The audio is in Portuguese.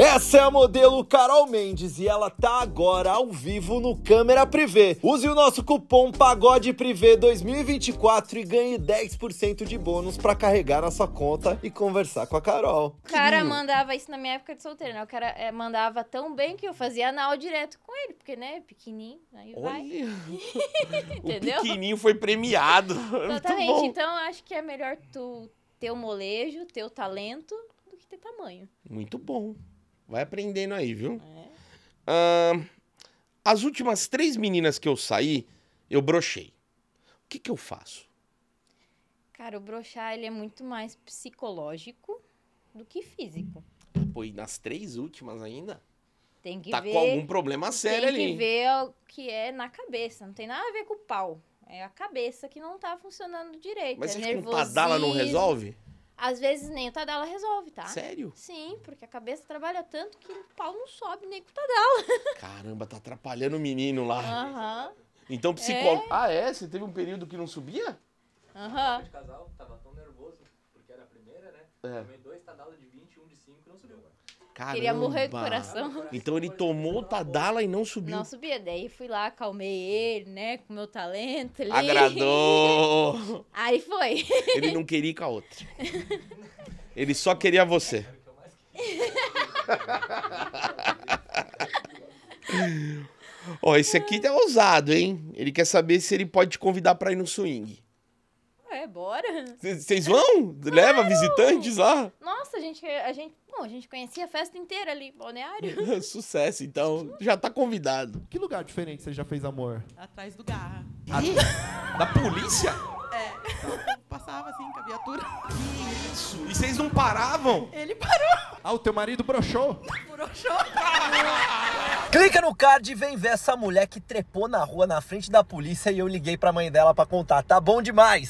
Essa é a modelo Carol Mendes e ela tá agora ao vivo no Câmera Privé. Use o nosso cupom Pagode 2024 e ganhe 10% de bônus para carregar na sua conta e conversar com a Carol. O cara mandava isso na minha época de solteiro, né? O cara é, mandava tão bem que eu fazia anal direto com ele, porque, né, pequenininho, aí Olha. vai. Entendeu? O pequenininho foi premiado. Exatamente, então acho que é melhor tu ter o molejo, ter o talento, do que ter tamanho. Muito bom. Vai aprendendo aí, viu? É. Ah, as últimas três meninas que eu saí, eu brochei. O que, que eu faço? Cara, o brochar ele é muito mais psicológico do que físico. Pô, e nas três últimas ainda? Tem que tá ver. Tá com algum problema sério ali. Tem que ver o que é na cabeça. Não tem nada a ver com o pau. É a cabeça que não tá funcionando direito. Mas é você acha que um padala não resolve? Às vezes nem o Tadala resolve, tá? Sério? Sim, porque a cabeça trabalha tanto que o pau não sobe nem com o Tadala. Caramba, tá atrapalhando o menino lá. Aham. Uhum. Então psicólogo. É. Ah, é? Você teve um período que não subia? Aham. Uhum. de casal, tava tão nervoso, porque era a primeira, né? É. Tomei dois Tadala de 20, um de 5 e não subiu, mano. Caramba. Queria morrer do coração. Então ele tomou o Tadala e não subiu. Não subia. Daí fui lá, acalmei ele, né? Com meu talento. Ali. Agradou! Aí foi. Ele não queria ir com a outra. Ele só queria você. Ó, esse aqui tá ousado, hein? Ele quer saber se ele pode te convidar pra ir no swing. É, bora. Vocês vão? Claro. Leva visitantes lá? gente, a gente, bom, a gente conhecia a festa inteira ali, balneário. Sucesso, então já tá convidado. Que lugar diferente você já fez amor? Atrás do garra. A, da polícia? É. Então, passava assim com a viatura. Que isso? E vocês não paravam? Ele parou. Ah, o teu marido broxou? Broxou. Clica no card e vem ver essa mulher que trepou na rua na frente da polícia e eu liguei pra mãe dela pra contar. Tá bom demais.